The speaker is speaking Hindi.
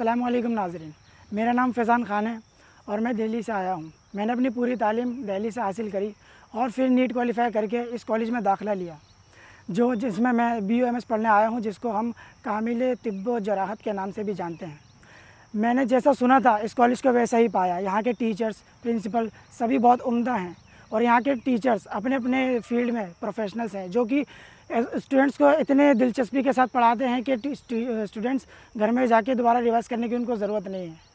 अल्लाम नाजरीन मेरा नाम फैज़ान ख़ान है और मैं दिल्ली से आया हूँ मैंने अपनी पूरी तालीम दिल्ली से हासिल करी और फिर नीट क्वालिफ़ाई करके इस कॉलेज में दाखिला लिया जो जिसमें मैं बी पढ़ने आया हूँ जिसको हम कामिल तिब्ब जराहत के नाम से भी जानते हैं मैंने जैसा सुना था इस कॉलेज को वैसा ही पाया यहाँ के टीचर्स प्रिंसिपल सभी बहुत उमदा हैं और यहाँ के टीचर्स अपने अपने फील्ड में प्रोफेशनल्स हैं जो कि स्टूडेंट्स को इतने दिलचस्पी के साथ पढ़ाते हैं कि स्टूडेंट्स घर में जाके दोबारा रिवाइज करने की उनको ज़रूरत नहीं है